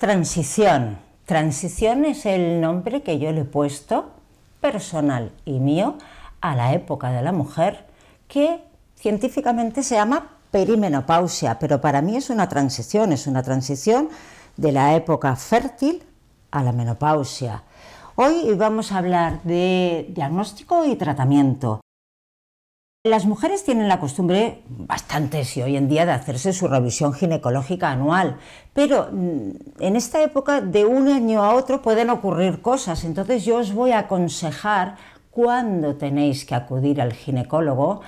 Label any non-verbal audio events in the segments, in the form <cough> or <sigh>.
Transición. Transición es el nombre que yo le he puesto, personal y mío, a la época de la mujer que científicamente se llama perimenopausia, pero para mí es una transición, es una transición de la época fértil a la menopausia. Hoy vamos a hablar de diagnóstico y tratamiento, las mujeres tienen la costumbre, bastantes si hoy en día, de hacerse su revisión ginecológica anual, pero mm, en esta época de un año a otro pueden ocurrir cosas, entonces yo os voy a aconsejar cuándo tenéis que acudir al ginecólogo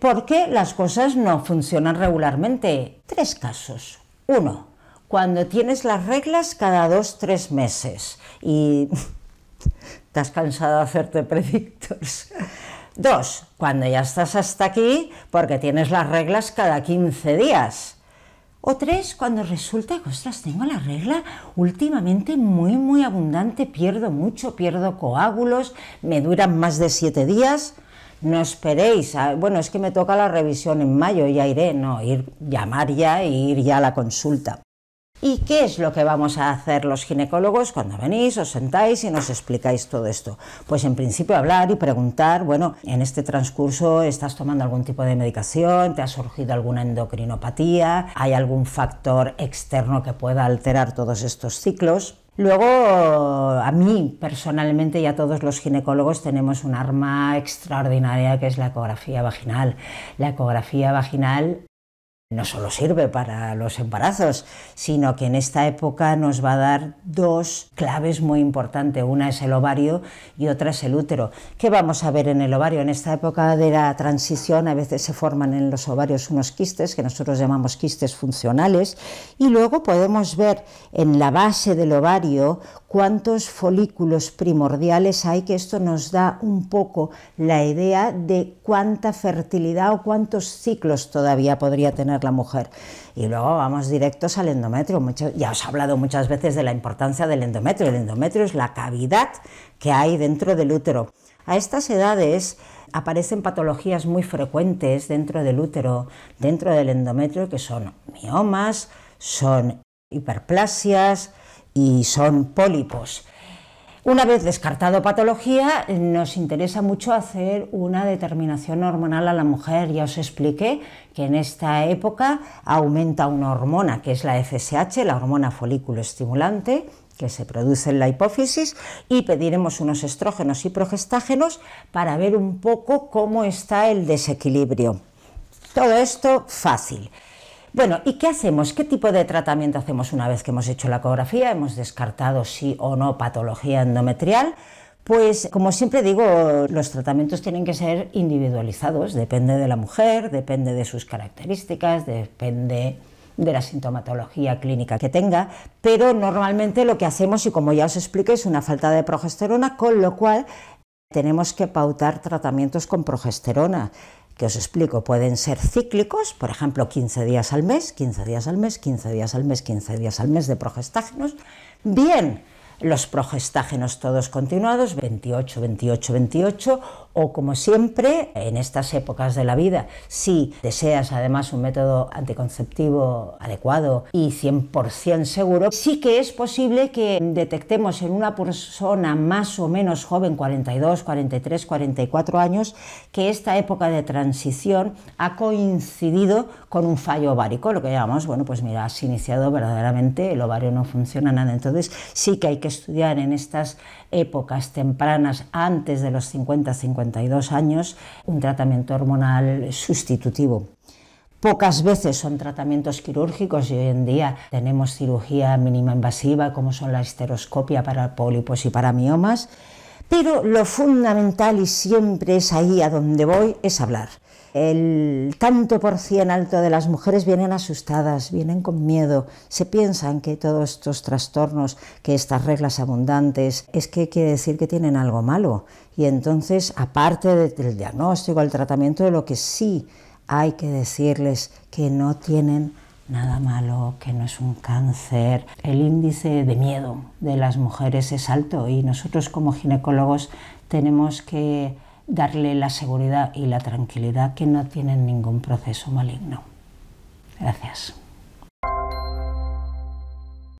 porque las cosas no funcionan regularmente. Tres casos. Uno, cuando tienes las reglas cada dos, tres meses y <laughs> has cansado de hacerte <laughs> predictores. Dos, cuando ya estás hasta aquí porque tienes las reglas cada 15 días. O tres, cuando resulta que, ostras, tengo la regla últimamente muy, muy abundante, pierdo mucho, pierdo coágulos, me duran más de siete días. No esperéis, bueno, es que me toca la revisión en mayo, ya iré, no, ir, llamar ya e ir ya a la consulta. ¿Y qué es lo que vamos a hacer los ginecólogos cuando venís, os sentáis y nos explicáis todo esto? Pues en principio hablar y preguntar, bueno, en este transcurso estás tomando algún tipo de medicación, te ha surgido alguna endocrinopatía, hay algún factor externo que pueda alterar todos estos ciclos. Luego, a mí personalmente y a todos los ginecólogos tenemos un arma extraordinaria que es la ecografía vaginal. La ecografía vaginal no solo sirve para los embarazos, sino que en esta época nos va a dar dos claves muy importantes. Una es el ovario y otra es el útero. ¿Qué vamos a ver en el ovario? En esta época de la transición a veces se forman en los ovarios unos quistes que nosotros llamamos quistes funcionales y luego podemos ver en la base del ovario cuántos folículos primordiales hay, que esto nos da un poco la idea de cuánta fertilidad o cuántos ciclos todavía podría tener la mujer. Y luego vamos directos al endometrio. ya os he hablado muchas veces de la importancia del endometrio. El endometrio es la cavidad que hay dentro del útero. A estas edades aparecen patologías muy frecuentes dentro del útero, dentro del endometrio, que son miomas, son hiperplasias y son pólipos. Una vez descartado patología, nos interesa mucho hacer una determinación hormonal a la mujer. Ya os expliqué que en esta época aumenta una hormona que es la FSH, la hormona folículo estimulante, que se produce en la hipófisis y pediremos unos estrógenos y progestágenos para ver un poco cómo está el desequilibrio. Todo esto fácil. Bueno, ¿y qué hacemos? ¿Qué tipo de tratamiento hacemos una vez que hemos hecho la ecografía? Hemos descartado sí o no patología endometrial. Pues como siempre digo, los tratamientos tienen que ser individualizados, depende de la mujer, depende de sus características, depende de la sintomatología clínica que tenga, pero normalmente lo que hacemos, y como ya os expliqué, es una falta de progesterona, con lo cual tenemos que pautar tratamientos con progesterona que os explico, pueden ser cíclicos, por ejemplo, 15 días al mes, 15 días al mes, 15 días al mes, 15 días al mes de progestágenos, bien los progestágenos todos continuados, 28, 28, 28, o como siempre, en estas épocas de la vida, si deseas además un método anticonceptivo adecuado y 100% seguro, sí que es posible que detectemos en una persona más o menos joven, 42, 43, 44 años, que esta época de transición ha coincidido con un fallo ovárico, lo que llamamos, bueno, pues mira, has iniciado verdaderamente, el ovario no funciona nada, entonces sí que hay que estudiar en estas épocas tempranas, antes de los 50-52 años, un tratamiento hormonal sustitutivo. Pocas veces son tratamientos quirúrgicos y hoy en día tenemos cirugía mínima invasiva como son la esteroscopia para pólipos y para miomas pero lo fundamental y siempre es ahí a donde voy, es hablar. El tanto por cien alto de las mujeres vienen asustadas, vienen con miedo, se piensan que todos estos trastornos, que estas reglas abundantes, es que quiere decir que tienen algo malo. Y entonces, aparte del diagnóstico, el tratamiento, de lo que sí hay que decirles que no tienen nada malo, que no es un cáncer. El índice de miedo de las mujeres es alto y nosotros como ginecólogos tenemos que darle la seguridad y la tranquilidad que no tienen ningún proceso maligno. Gracias.